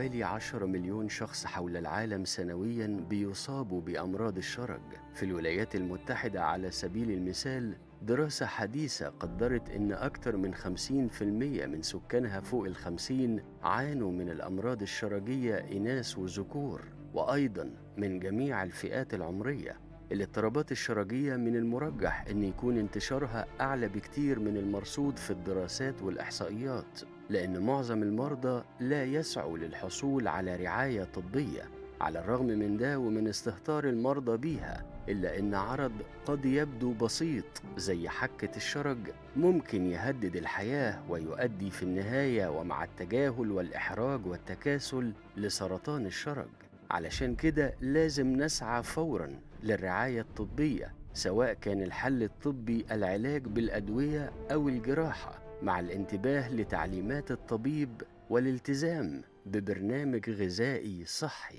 حوالي 10 مليون شخص حول العالم سنويا بيصابوا بأمراض الشرج في الولايات المتحدة على سبيل المثال دراسة حديثة قدرت أن أكثر من 50% من سكانها فوق الخمسين عانوا من الأمراض الشرجية إناث وذكور وأيضا من جميع الفئات العمرية الاضطرابات الشرجية من المرجح أن يكون انتشارها أعلى بكتير من المرصود في الدراسات والإحصائيات لأن معظم المرضى لا يسعوا للحصول على رعاية طبية على الرغم من ده ومن استهتار المرضى بيها إلا أن عرض قد يبدو بسيط زي حكة الشرج ممكن يهدد الحياة ويؤدي في النهاية ومع التجاهل والإحراج والتكاسل لسرطان الشرج علشان كده لازم نسعى فورا للرعاية الطبية سواء كان الحل الطبي العلاج بالأدوية أو الجراحة مع الانتباه لتعليمات الطبيب والالتزام ببرنامج غذائي صحي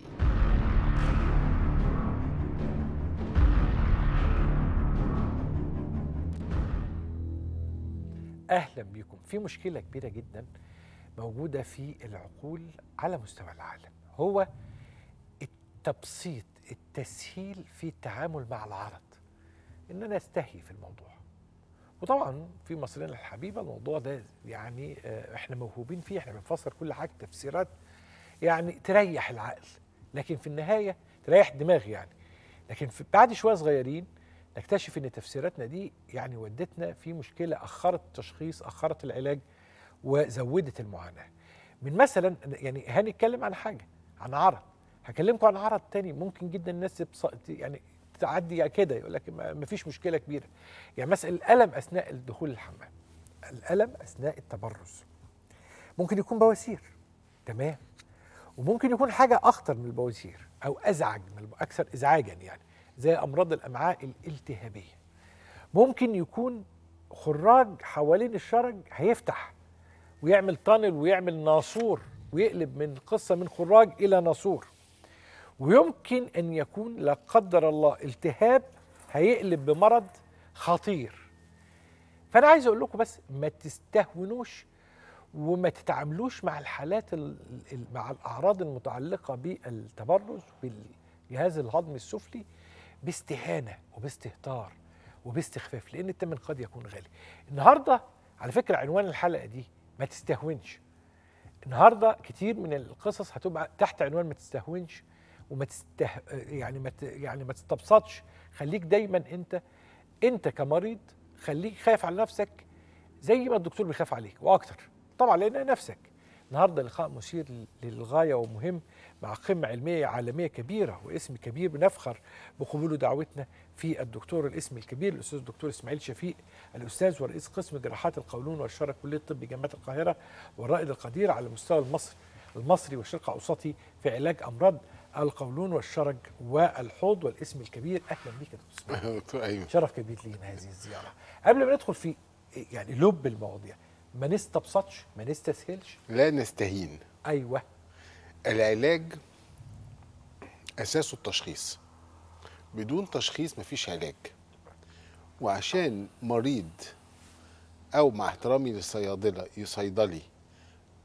اهلا بيكم في مشكله كبيره جدا موجوده في العقول على مستوى العالم هو التبسيط التسهيل في التعامل مع العرض ان انا استهي في الموضوع وطبعا في مصرنا الحبيبه الموضوع ده يعني آه، احنا موهوبين فيه احنا بنفسر كل حاجه تفسيرات يعني تريح العقل لكن في النهايه تريح الدماغ يعني لكن في بعد شويه صغيرين نكتشف ان تفسيراتنا دي يعني ودتنا في مشكله اخرت التشخيص اخرت العلاج وزودت المعاناه من مثلا يعني هنتكلم عن حاجه عن عرض هكلمكم عن عرض تاني ممكن جدا الناس يعني تعدي كده يقول لك ما فيش مشكله كبيره يعني مثلا الالم اثناء الدخول الحمام الالم اثناء التبرز ممكن يكون بواسير تمام وممكن يكون حاجه اخطر من البواسير او ازعج من الب... اكثر ازعاجا يعني زي امراض الامعاء الالتهابيه ممكن يكون خراج حوالين الشرج هيفتح ويعمل طنل ويعمل ناصور ويقلب من قصه من خراج الى ناصور ويمكن أن يكون لا قدر الله التهاب هيقلب بمرض خطير فأنا عايز أقول لكم بس ما تستهونوش وما تتعاملوش مع الحالات مع الأعراض المتعلقة بالتبرز بالجهاز الهضمي السفلي باستهانة وباستهتار وباستخفاف لأن الثمن قد يكون غالي النهاردة على فكرة عنوان الحلقة دي ما تستهونش النهارده كتير من القصص هتبقى تحت عنوان ما تستهونش وما تسته يعني ما يعني ما تستبسطش خليك دايما انت انت كمريض خليك خايف على نفسك زي ما الدكتور بيخاف عليك واكتر طبعا لان نفسك النهارده لقاء مثير للغايه ومهم مع قمه علميه عالميه كبيره واسم كبير بنفخر بقبول دعوتنا في الدكتور الاسم الكبير الاستاذ الدكتور اسماعيل شفيق الاستاذ ورئيس قسم جراحات القولون والشرج كليه الطب جامعه القاهره والرائد القدير على مستوى المصري المصري والشرق الاوسطي في علاج امراض القولون والشرج والحوض والاسم الكبير اهلا بيك يا دكتور أيوة. شرف كبير لينا هذه الزياره قبل ما ندخل في يعني لب المواضيع ما نستبسطش ما نستسهلش لا نستهين ايوه العلاج اساسه التشخيص بدون تشخيص مفيش علاج وعشان مريض او مع احترامي للصيادله يصيدلي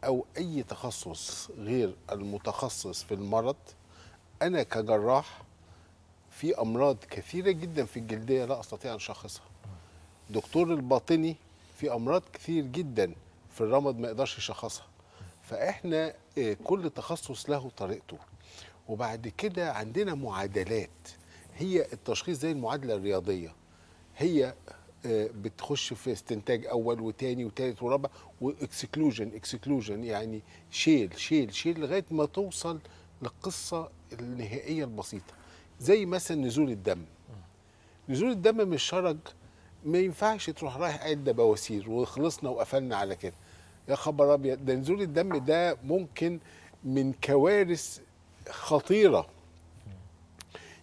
او اي تخصص غير المتخصص في المرض انا كجراح في امراض كثيره جدا في الجلديه لا استطيع ان اشخصها دكتور الباطني في امراض كثير جدا في الرمد ما يقدرش يشخصها فاحنا آه، كل تخصص له طريقته وبعد كده عندنا معادلات هي التشخيص زي المعادله الرياضيه هي آه، بتخش في استنتاج اول وثاني وثالث ورابع واكسكلوجن اكسكلوجن يعني شيل شيل شيل لغايه ما توصل للقصه النهائيه البسيطه زي مثلا نزول الدم نزول الدم من الشرج ما ينفعش تروح رايح قاعد بواسير وخلصنا وقفلنا على كده يا خبر ابيض ده نزول الدم ده ممكن من كوارث خطيره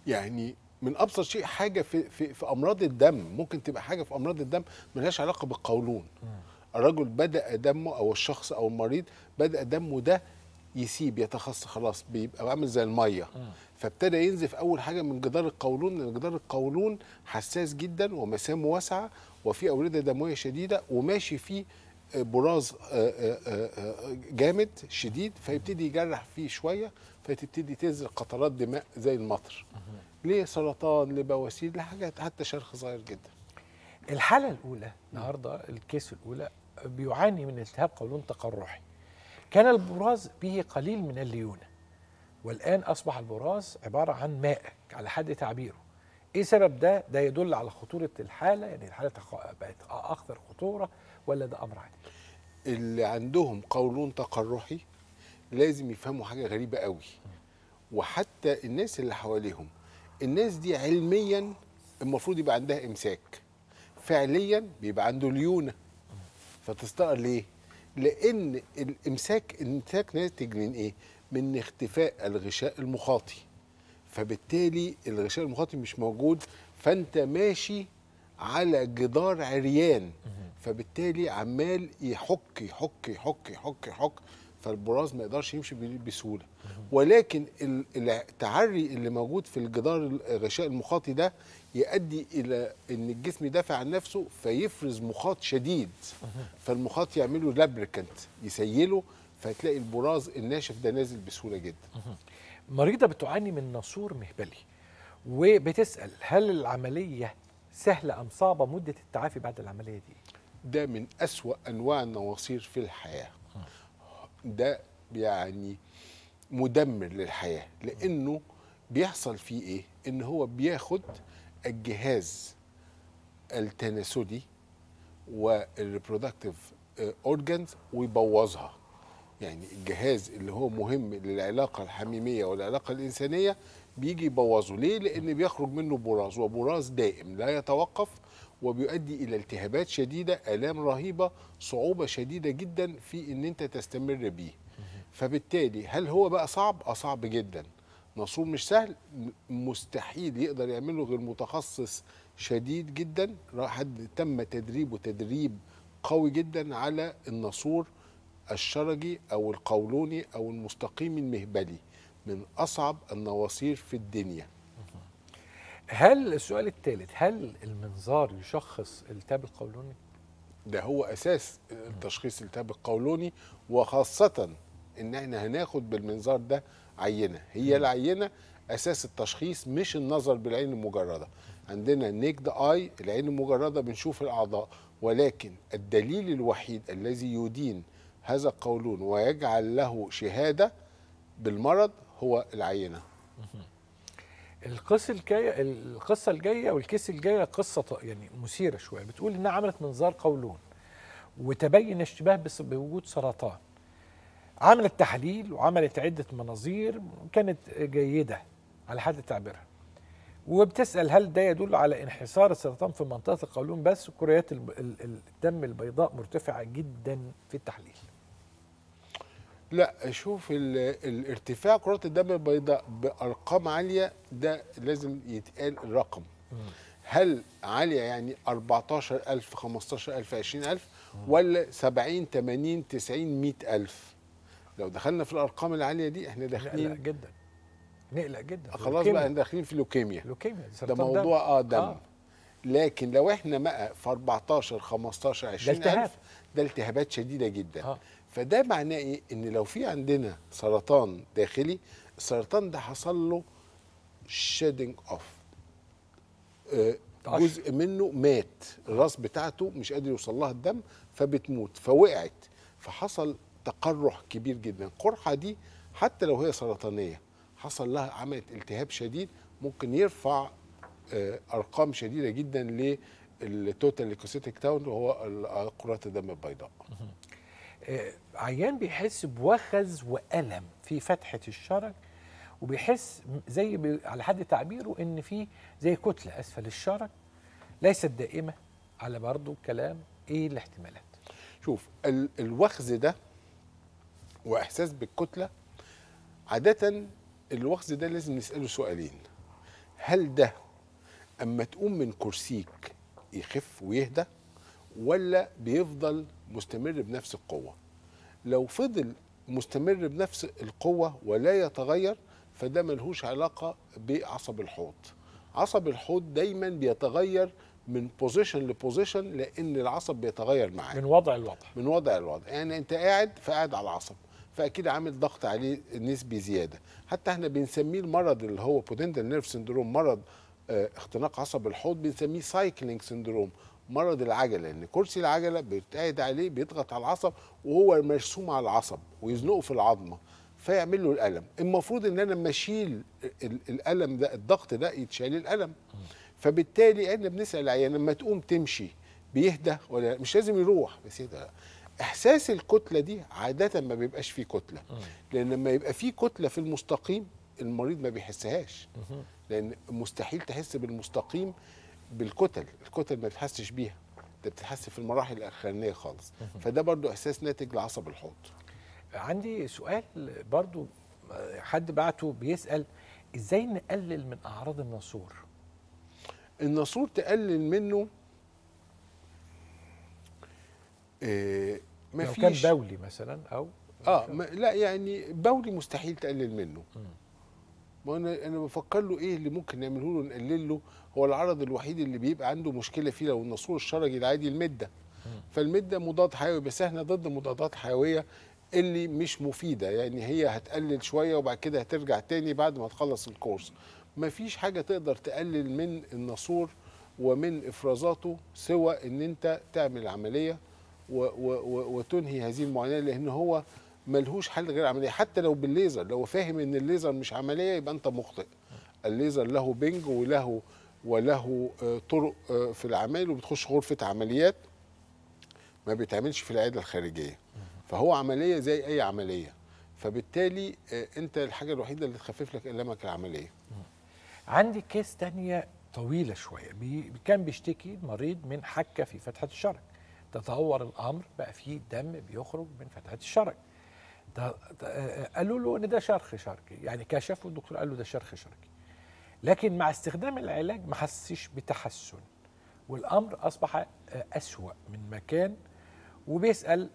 يعني من ابسط شيء حاجه في في, في امراض الدم ممكن تبقى حاجه في امراض الدم ملهاش علاقه بالقولون الرجل بدا دمه او الشخص او المريض بدا دمه ده يسيب يتخصص خلاص بيبقى عامل زي الميه فابتدى ينزف اول حاجه من جدار القولون لان جدار القولون حساس جدا ومسامه واسعه وفي اورده دمويه شديده وماشي فيه آه، براز آه، آه، جامد شديد فيبتدي يجرح فيه شويه فتبتدي تنزل قطرات دماء زي المطر ليه سرطان لبواسير لحاجات حتى شرخ صغير جدا الحاله الاولى النهارده الكيس الاولى بيعاني من التهاب قولون تقرحي كان البراز به قليل من الليونة والآن أصبح البراز عبارة عن ماء على حد تعبيره إيه سبب ده؟ ده يدل على خطورة الحالة يعني الحالة بقت أكثر خطورة ولا ده أمر عادي؟ اللي عندهم قولون تقرحي لازم يفهموا حاجة غريبة قوي وحتى الناس اللي حواليهم الناس دي علميا المفروض يبقى عندها إمساك فعليا بيبقى عنده ليونة فتستقر ليه؟ لان الامساك الامساك ناتج من ايه من اختفاء الغشاء المخاطي فبالتالي الغشاء المخاطي مش موجود فانت ماشي على جدار عريان فبالتالي عمال يحك يحك يحك يحك يحك, يحك فالبراز ما يقدرش يمشي بسهوله ولكن التعري اللي موجود في الجدار الغشاء المخاطي ده يؤدي الى ان الجسم يدافع عن نفسه فيفرز مخاط شديد فالمخاط يعمله لابريكنت يسيله فتلاقي البراز الناشف ده نازل بسهوله جدا مريضه بتعاني من ناسور مهبلي وبتسال هل العمليه سهله ام صعبه مده التعافي بعد العمليه دي ده من اسوا انواع النواصير في الحياه ده يعني مدمر للحياه لانه بيحصل فيه ايه ان هو بياخد الجهاز التناسلي والريبرودكتيف اورجانز آه، ويبوظها يعني الجهاز اللي هو مهم للعلاقه الحميميه والعلاقه الانسانيه بيجي يبوظه ليه لان بيخرج منه براز وبراز دائم لا يتوقف وبيؤدي الى التهابات شديده الام رهيبه صعوبه شديده جدا في ان انت تستمر بيه فبالتالي هل هو بقى صعب اصعب آه، جدا نصوم مش سهل مستحيل يقدر يعمله غير متخصص شديد جدا حد تم تدريبه تدريب قوي جدا على النصور الشرجي او القولوني او المستقيم المهبلي من اصعب النواصير في الدنيا هل السؤال الثالث هل المنظار يشخص التهاب القولوني؟ ده هو اساس تشخيص التهاب القولوني وخاصه ان احنا هناخد بالمنظار ده عينه هي العينه اساس التشخيص مش النظر بالعين المجرده عندنا نيكد اي العين المجرده بنشوف الاعضاء ولكن الدليل الوحيد الذي يدين هذا القولون ويجعل له شهاده بالمرض هو العينه القصه الجايه القصه الجايه والكيس الجايه قصه يعني مثيره شويه بتقول انها عملت منظار قولون وتبين اشتباه بوجود سرطان عملت تحليل وعملت عده مناظير كانت جيده على حد تعبيرها وبتسال هل ده يدل على انحسار السرطان في منطقه القولون بس كريات الدم البيضاء مرتفعه جدا في التحليل لا شوف الارتفاع كرة الدم البيضاء بأرقام عالية ده لازم يتقال رقم هل عالية يعني 14000 15000 20000 ولا 70 80 90 100000 لو دخلنا في الأرقام العالية دي احنا داخلين نقلق جدا نقلق جدا آه، خلاص بقى احنا داخلين في لوكيميا لوكيميا ده موضوع اه دم آه. لكن لو احنا بقى في 14 15 20000 ده التهابات شديده جدا آه. فده معناه ايه ان لو في عندنا سرطان داخلي السرطان ده حصل له شيدنج اوف آه جزء منه مات الراس بتاعته مش قادر يوصل لها الدم فبتموت فوقعت فحصل تقرح كبير جدا القرحه دي حتى لو هي سرطانيه حصل لها عملت التهاب شديد ممكن يرفع آه، ارقام شديده جدا التوتال ليكوسيتيك تاون وهو قرات الدم البيضاء عيان بيحس بوخز والم في فتحه الشرج وبيحس زي على حد تعبيره ان في زي كتله اسفل الشرج ليست دائمه على برضه كلام ايه الاحتمالات شوف ال الوخز ده واحساس بالكتله عاده الوخز ده لازم نساله سؤالين هل ده اما تقوم من كرسيك يخف ويهدى ولا بيفضل مستمر بنفس القوه لو فضل مستمر بنفس القوه ولا يتغير فده ملهوش علاقه بعصب الحوض عصب الحوض دايما بيتغير من بوزيشن لبوزيشن لان العصب بيتغير معاه من وضع الوضع من وضع الوضع يعني انت قاعد فقاعد على العصب فاكيد عامل ضغط عليه نسبي زياده حتى احنا بنسميه المرض اللي هو بودندال نيرف سندروم مرض آه، اختناق عصب الحوض بنسميه سايكلينج سندروم مرض العجله ان كرسي العجله بيتقعد عليه بيضغط على العصب وهو مرسوم على العصب ويزنقه في العظمه فيعمل له الالم المفروض ان انا لما اشيل الالم ده الضغط ده يتشال الالم فبالتالي احنا بنسال العيان لما تقوم تمشي بيهدى ولا مش لازم يروح بس يهدى احساس الكتله دي عاده ما بيبقاش فيه كتله لان لما يبقى فيه كتله في المستقيم المريض ما بيحسهاش لان مستحيل تحس بالمستقيم بالكتل الكتل ما بتحسش بيها انت بتحس في المراحل الاخرانيه خالص فده برضو احساس ناتج لعصب الحوض عندي سؤال برضو حد بعته بيسال ازاي نقلل من اعراض الناسور الناسور تقلل منه آه، ما لو كان بولي مثلا او اه لا يعني بولي مستحيل تقلل منه م. ما انا انا بفكر له ايه اللي ممكن نعمله له نقلل له هو العرض الوحيد اللي بيبقى عنده مشكله فيه لو الناسور الشرجي العادي المده فالمده مضاد حيوي بس احنا ضد مضادات حيويه اللي مش مفيده يعني هي هتقلل شويه وبعد كده هترجع تاني بعد ما تخلص الكورس مفيش حاجه تقدر تقلل من الناسور ومن افرازاته سوى ان انت تعمل عمليه وتنهي هذه المعاناه لان هو ملهوش حل غير عمليه حتى لو بالليزر لو فاهم ان الليزر مش عمليه يبقى انت مخطئ الليزر له بنج وله وله آه، طرق آه، في العمل وبتخش غرفه عمليات ما بيتعملش في العياده الخارجيه فهو عمليه زي اي عمليه فبالتالي آه، انت الحاجه الوحيده اللي تخفف لك المك العمليه عندي كيس تانية طويلة شوية بي كان بيشتكي المريض من حكة في فتحة الشرج تطور الأمر بقى فيه دم بيخرج من فتحة الشرج قالوا له ان ده شرخ شركي يعني كشفوا الدكتور قال له ده شرخ شركي لكن مع استخدام العلاج ما حسش بتحسن والامر اصبح آه، اسوا من ما كان وبيسال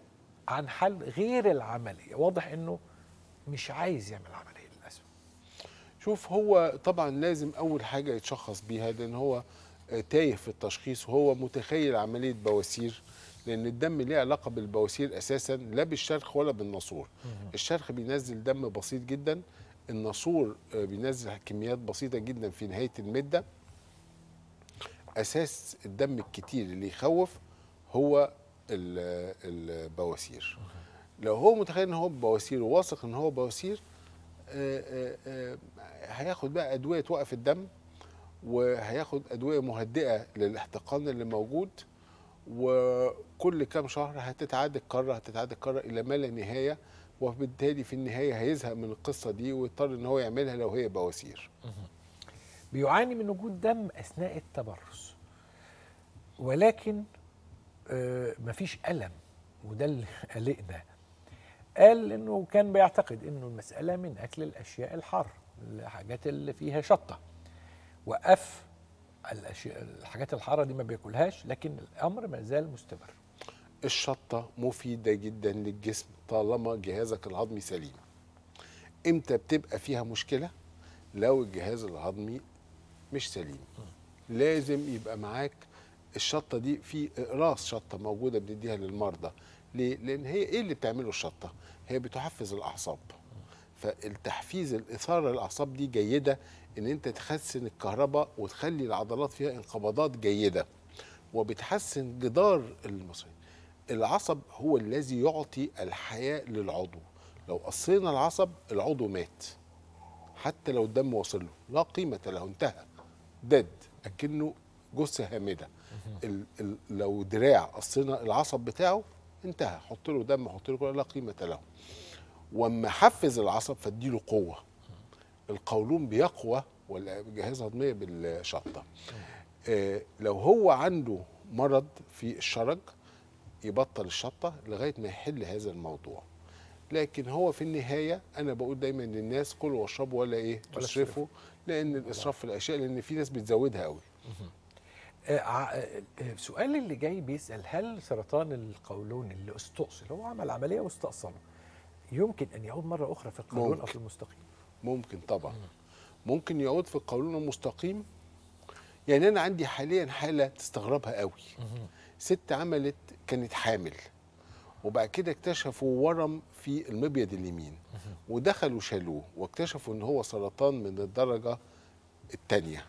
عن حل غير العمليه واضح انه مش عايز يعمل عمليه للاسف شوف هو طبعا لازم اول حاجه يتشخص بيها لان هو آه، تايه في التشخيص وهو متخيل عمليه بواسير لان الدم ليه علاقه بالبواسير اساسا لا بالشرخ ولا بالنصور الشرخ بينزل دم بسيط جدا النصور آه، بينزل كميات بسيطه جدا في نهايه المده اساس الدم الكتير اللي يخوف هو البواسير لو هو متخيل ان هو بواسير وواثق ان هو بواسير آه، آه، هياخد بقى ادويه توقف الدم وهياخد ادويه مهدئه للاحتقان اللي موجود وكل كام شهر هتتعاد الكره هتتعاد الكره الى ما لا نهايه وبالتالي في النهايه هيزهق من القصه دي ويضطر ان هو يعملها لو هي بواسير. بيعاني من وجود دم اثناء التبرز ولكن آه، مفيش الم وده اللي قلقنا. قال انه كان بيعتقد انه المساله من اكل الاشياء الحاره الحاجات اللي فيها شطه. وقف الاشياء الحاجات الحاره دي ما بياكلهاش لكن الامر ما زال مستمر الشطه مفيده جدا للجسم طالما جهازك الهضمي سليم امتى بتبقى فيها مشكله لو الجهاز الهضمي مش سليم لازم يبقى معاك الشطه دي في اقراص شطه موجوده بنديها للمرضى ليه لان هي ايه اللي بتعمله الشطه هي بتحفز الاعصاب فالتحفيز الاثاره للاعصاب دي جيده ان انت تحسن الكهرباء وتخلي العضلات فيها انقباضات جيده وبتحسن جدار المصري العصب هو الذي يعطي الحياه للعضو لو قصينا العصب العضو مات حتى لو الدم وصل له لا قيمه له انتهى دد اكنه جثه هامده ال ال لو دراع قصينا العصب بتاعه انتهى حط له دم حط له لا قيمه له واما احفز العصب فاديله قوه القولون بيقوى والجهاز الهضميه بالشطه آه لو هو عنده مرض في الشرج يبطل الشطه لغايه ما يحل هذا الموضوع لكن هو في النهايه انا بقول دايما للناس كلوا واشربوا ولا ايه تشرفوا لان الاسراف في الاشياء لان في ناس بتزودها قوي آه، آه، آه، سؤال اللي جاي بيسال هل سرطان القولون اللي استقصي هو عمل عمليه واستأصله يمكن ان يعود مره اخرى في القانون ممكن. او في المستقيم ممكن طبعا ممكن يعود في القانون المستقيم يعني انا عندي حاليا حاله تستغربها قوي ست عملت كانت حامل وبعد كده اكتشفوا ورم في المبيض اليمين ودخلوا شالوه واكتشفوا ان هو سرطان من الدرجه الثانيه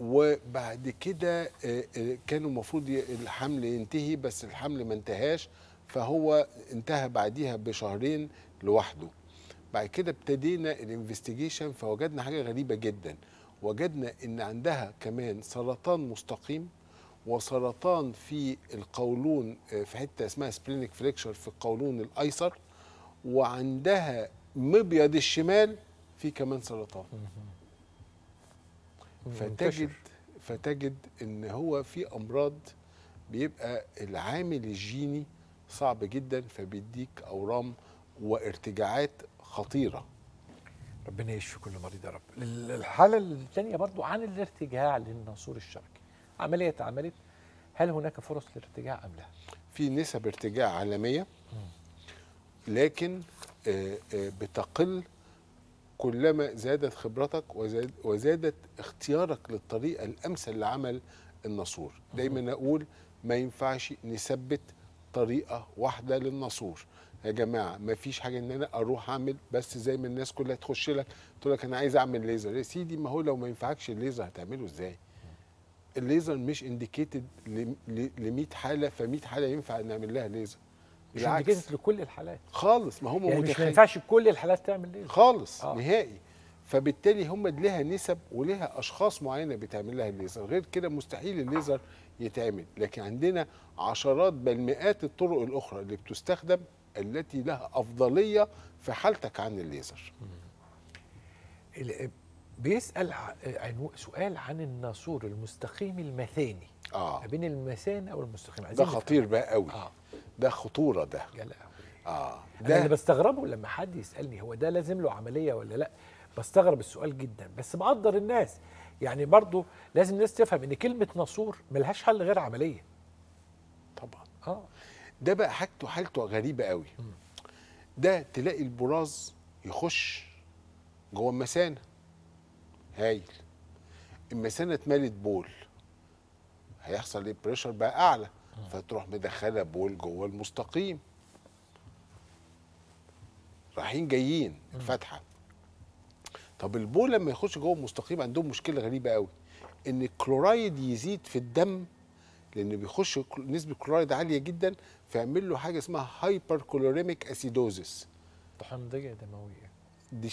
وبعد كده آه، آه، كانوا المفروض الحمل ينتهي بس الحمل ما انتهاش فهو انتهى بعديها بشهرين لوحده بعد كده ابتدينا الانفستيجيشن فوجدنا حاجه غريبه جدا وجدنا ان عندها كمان سرطان مستقيم وسرطان في القولون آه، في حته اسمها سبلينك فليكشر في القولون الايسر وعندها مبيض الشمال في كمان سرطان فتجد فتجد ان هو في امراض بيبقى العامل الجيني صعب جدا فبيديك اورام وارتجاعات خطيره ربنا يشفي كل مريض يا رب الحاله الثانيه برضو عن الارتجاع للناصور الشرقي عمليه اتعملت هل هناك فرص للارتجاع ام لا في نسب ارتجاع عالميه لكن آه، آه، بتقل كلما زادت خبرتك وزادت اختيارك للطريقه الامثل لعمل الناصور دايما اقول ما ينفعش نثبت طريقه واحده للنصور يا جماعه ما فيش حاجه ان انا اروح اعمل بس زي ما الناس كلها تخش لك تقول لك انا عايز اعمل ليزر يا سيدي ما هو لو ما ينفعكش الليزر هتعمله ازاي الليزر مش انديكيتد ل 100 حاله ف 100 حاله ينفع نعمل لها ليزر مش انديكيتد لكل الحالات خالص ما هم يعني متخيل. مش ما ينفعش كل الحالات تعمل ليزر خالص آه. نهائي فبالتالي هم لها نسب ولها اشخاص معينه بتعمل لها الليزر غير كده مستحيل الليزر يتعمل لكن عندنا عشرات بل مئات الطرق الأخرى اللي بتستخدم التي لها أفضلية في حالتك عن الليزر بيسأل سؤال عن الناسور المستقيم المثاني آه. ما بين المثانة والمستقيم ده خطير بقى قوي آه. ده خطورة ده جلقى. اه ده انا بستغربه لما حد يسالني هو ده لازم له عمليه ولا لا بستغرب السؤال جدا بس بقدر الناس يعني برضه لازم الناس تفهم ان كلمه ناسور ملهاش حل غير عمليه طبعا اه ده بقى حاجته حالته غريبه قوي م. ده تلاقي البراز يخش جوه المثانه هايل المثانه اتملت بول هيحصل ايه بريشر بقى اعلى فتروح مدخله بول جوه المستقيم رايحين جايين الفتحه طب البول لما يخش جوه المستقيم عندهم مشكله غريبه قوي ان الكلورايد يزيد في الدم لان بيخش نسبه كلورايد عاليه جدا فيعمل له حاجه اسمها هايبر كلوريميك اسيدوزس تحمضيه دمويه دي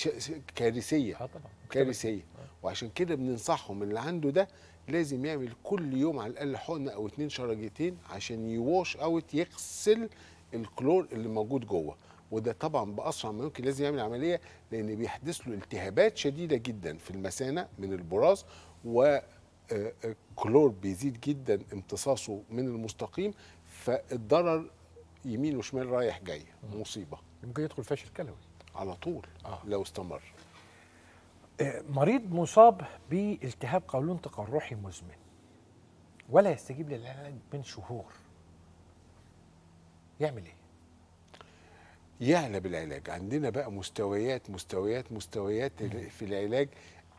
كارثيه اه طبعا كارثيه اه. وعشان كده بننصحهم اللي عنده ده لازم يعمل كل يوم على الاقل حقنه او اتنين شرجتين عشان يواش اوت يغسل الكلور اللي موجود جوه وده طبعا باسرع ما يمكن لازم يعمل عمليه لان بيحدث له التهابات شديده جدا في المثانه من البراز و آه، آه، كلور بيزيد جدا امتصاصه من المستقيم فالضرر يمين وشمال رايح جاي مصيبه ممكن يدخل فشل كلوي على طول آه. لو استمر آه، مريض مصاب بالتهاب قولون تقرحي مزمن ولا يستجيب للعلاج من شهور يعمل ايه يعلى بالعلاج عندنا بقى مستويات مستويات مستويات في العلاج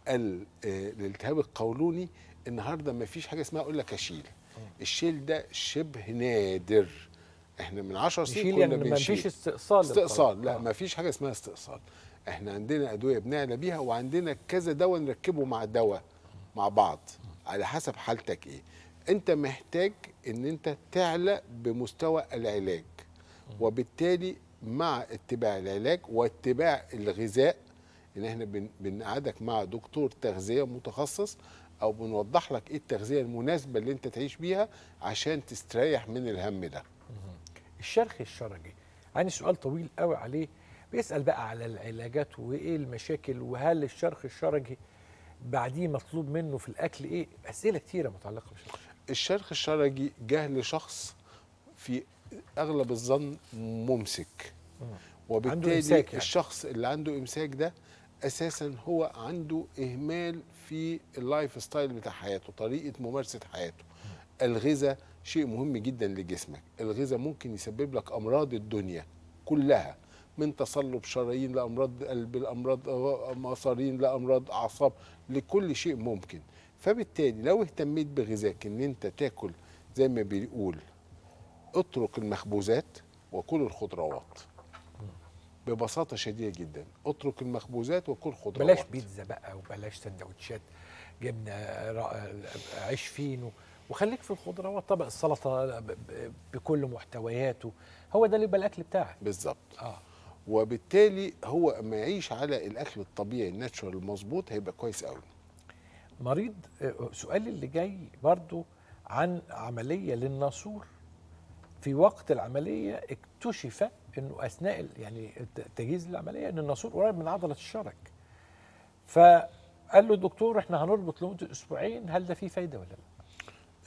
الالتهاب آه، القولوني النهارده ما فيش حاجه اسمها اقول لك اشيل الشيل ده شبه نادر احنا من 10 سنين كنا يعني بنشيل ما فيش استئصال استئصال لا آه. ما فيش حاجه اسمها استئصال احنا عندنا ادويه بنعلى بيها وعندنا كذا دواء نركبه مع دواء مع بعض على حسب حالتك ايه انت محتاج ان انت تعلى بمستوى العلاج وبالتالي مع اتباع العلاج واتباع الغذاء ان احنا بنقعدك مع دكتور تغذيه متخصص او بنوضح لك ايه التغذيه المناسبه اللي انت تعيش بيها عشان تستريح من الهم ده الشرخ الشرجي عندي سؤال طويل قوي عليه بيسال بقى على العلاجات وايه المشاكل وهل الشرخ الشرجي بعديه مطلوب منه في الاكل ايه اسئله كتيره متعلقه بالشرخ الشرجي الشرخ الشرجي جه لشخص في اغلب الظن ممسك وبالتالي يعني. الشخص اللي عنده امساك ده اساسا هو عنده اهمال في اللايف ستايل بتاع حياته طريقه ممارسه حياته الغذاء شيء مهم جدا لجسمك الغذاء ممكن يسبب لك امراض الدنيا كلها من تصلب شرايين لامراض قلب لامراض مصارين لامراض اعصاب لكل شيء ممكن فبالتالي لو اهتميت بغذائك ان انت تاكل زي ما بيقول اترك المخبوزات وكل الخضروات ببساطة شديدة جدا اترك المخبوزات وكل خضروات بلاش بيتزا بقى وبلاش سندوتشات جبنة عيش فينو وخليك في الخضروات طبق السلطة بكل محتوياته هو ده اللي يبقى الأكل بتاعك بالظبط آه. وبالتالي هو اما يعيش على الأكل الطبيعي الناتشورال المظبوط هيبقى كويس قوي مريض آه، سؤالي اللي جاي برضو عن عملية للناسور في وقت العمليه اكتشف انه اثناء يعني تجهيز العمليه ان الناسور قريب من عضله الشرج فقال له الدكتور احنا هنربط لمده اسبوعين هل ده فيه فايده ولا لا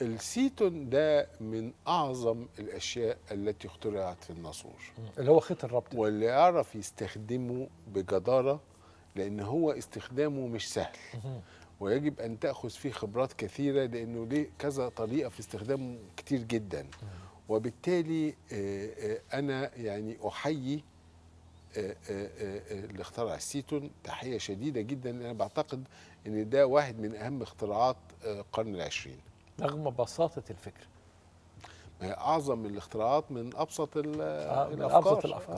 السيتون ده من اعظم الاشياء التي اخترعت في الناسور اللي هو خيط الربط واللي يعرف يستخدمه بجداره لان هو استخدامه مش سهل ويجب ان تاخذ فيه خبرات كثيره لانه ليه كذا طريقه في استخدامه كتير جدا وبالتالي آه، آه، انا يعني احيي آه، اللي اخترع السيتون تحيه شديده جدا انا بعتقد ان ده واحد من اهم اختراعات القرن العشرين رغم بساطه الفكره اعظم الاختراعات من ابسط آه الافكار من ابسط الافكار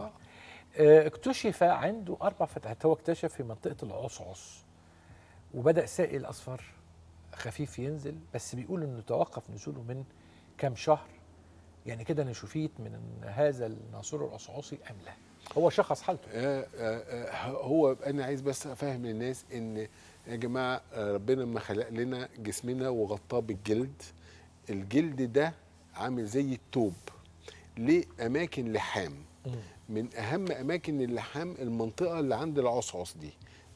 آه. اكتشف عنده اربع فتحات هو اكتشف في منطقه العصعص وبدا سائل اصفر خفيف ينزل بس بيقول انه توقف نزوله من كام شهر يعني كده انا شفيت من هذا الناصور الاصعصي ام لا هو شخص حالته آه آه, آه، هو انا عايز بس افهم للناس ان يا جماعه آه، ربنا لما خلق لنا جسمنا وغطاه بالجلد الجلد ده عامل زي التوب ليه اماكن لحام من اهم اماكن اللحام المنطقه اللي عند العصعص دي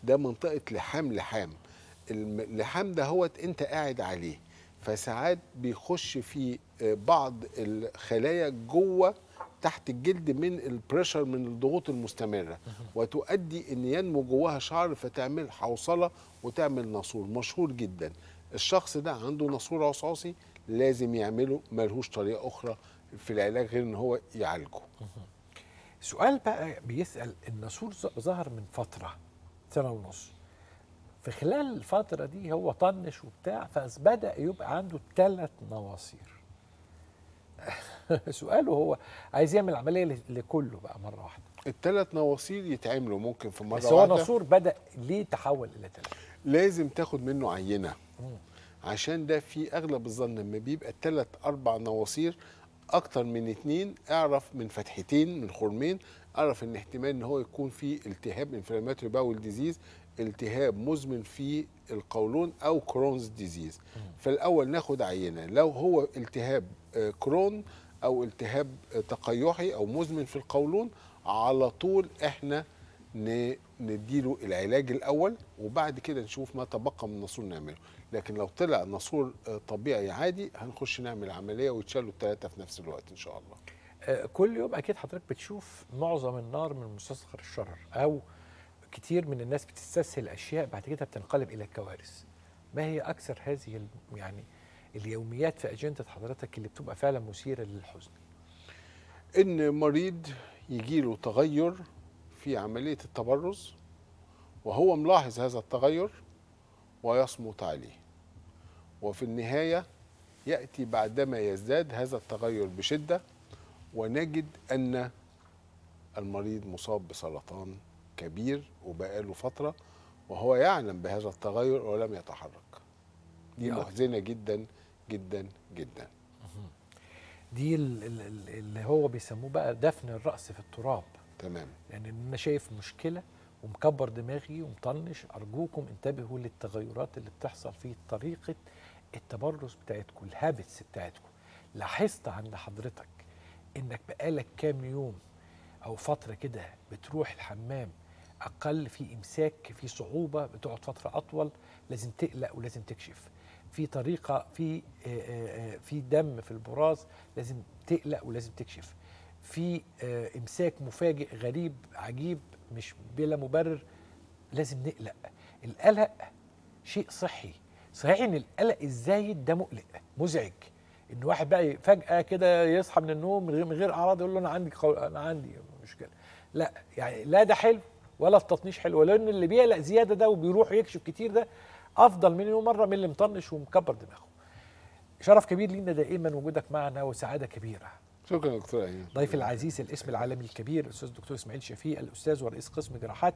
ده منطقه لحام لحام اللحام ده هو انت قاعد عليه فساعات بيخش فيه بعض الخلايا جوه تحت الجلد من البريشر من الضغوط المستمره وتؤدي ان ينمو جواها شعر فتعمل حوصله وتعمل ناسور مشهور جدا الشخص ده عنده ناسور عصاصي لازم يعمله ملهوش طريقه اخرى في العلاج غير ان هو يعالجه سؤال بقى بيسال الناسور ظهر من فتره سنه ونص في خلال الفتره دي هو طنش وبتاع فبدا يبقى عنده ثلاث نواصير سؤاله هو عايز يعمل عمليه لكله بقى مره واحده الثلاث نواصيل يتعملوا ممكن في مره واحده بس هو نصور بدا ليه تحول الى ثلاث لازم تاخد منه عينه مم. عشان ده في اغلب الظن لما بيبقى ثلاث اربع نواصير اكتر من اثنين اعرف من فتحتين من خرمين اعرف ان احتمال ان هو يكون في التهاب انفلاماتوري باول ديزيز التهاب مزمن في القولون او كرونز ديزيز فالاول ناخد عينه لو هو التهاب كرون آه، او التهاب تقيحي او مزمن في القولون على طول احنا نديله العلاج الاول وبعد كده نشوف ما تبقى من النسور نعمله لكن لو طلع نسور آه، طبيعي عادي هنخش نعمل عمليه ويتشالوا الثلاثه في نفس الوقت ان شاء الله آه، كل يوم اكيد حضرتك بتشوف معظم النار من مستصغر الشرر او كتير من الناس بتستسهل اشياء بعد كده بتنقلب الى الكوارث ما هي اكثر هذه يعني اليوميات في اجنده حضرتك اللي بتبقى فعلا مثيره للحزن ان مريض يجيله تغير في عمليه التبرز وهو ملاحظ هذا التغير ويصمت عليه وفي النهايه ياتي بعدما يزداد هذا التغير بشده ونجد ان المريض مصاب بسرطان كبير وبقاله فتره وهو يعلم بهذا التغير ولم يتحرك دي نعم. محزنه جدا جدا جدا دي اللي هو بيسموه بقى دفن الراس في التراب تمام لان انا شايف مشكله ومكبر دماغي ومطنش ارجوكم انتبهوا للتغيرات اللي بتحصل في طريقه التبرز بتاعتكم الهابتس بتاعتكم لاحظت عند حضرتك انك بقالك كام يوم او فتره كده بتروح الحمام اقل في امساك في صعوبه بتقعد فتره اطول لازم تقلق ولازم تكشف في طريقه في آه، آه، آه، في دم في البراز لازم تقلق ولازم تكشف في امساك مفاجئ غريب عجيب مش بلا مبرر لازم نقلق القلق شيء صحي صحيح ان القلق الزايد ده مقلق مزعج ان واحد بقى فجاه كده يصحى من النوم من غير اعراض يقول له انا عندي خو... انا عندي مشكله لا يعني لا ده حلو ولا التطنيش حلو لان اللي بيقلق زياده ده وبيروح يكشف كتير ده افضل مليون مره من اللي مطنش ومكبر دماغه شرف كبير لينا دائما وجودك معنا وسعاده كبيره شكرا دكتور ضيف العزيز الاسم العالمي الكبير الاستاذ الدكتور اسماعيل شفيق الاستاذ ورئيس قسم جراحات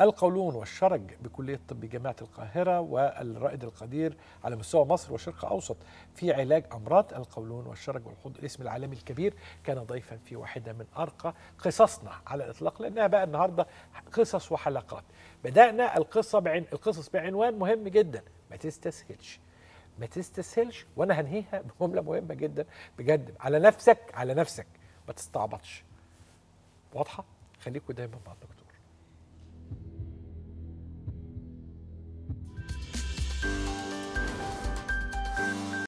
القولون والشرج بكلية طب جامعة القاهرة والرائد القدير على مستوى مصر والشرق أوسط في علاج أمراض القولون والشرج والحوض الاسم العالمي الكبير كان ضيفا في واحدة من أرقى قصصنا على الإطلاق لأنها بقى النهاردة قصص وحلقات بدأنا القصة بعن القصص بعنوان مهم جدا ما تستسهلش ما تستسهلش وأنا هنهيها بجملة مهمة جدا بجد على نفسك على نفسك ما تستعبطش واضحة خليكوا دايما مع الدكتور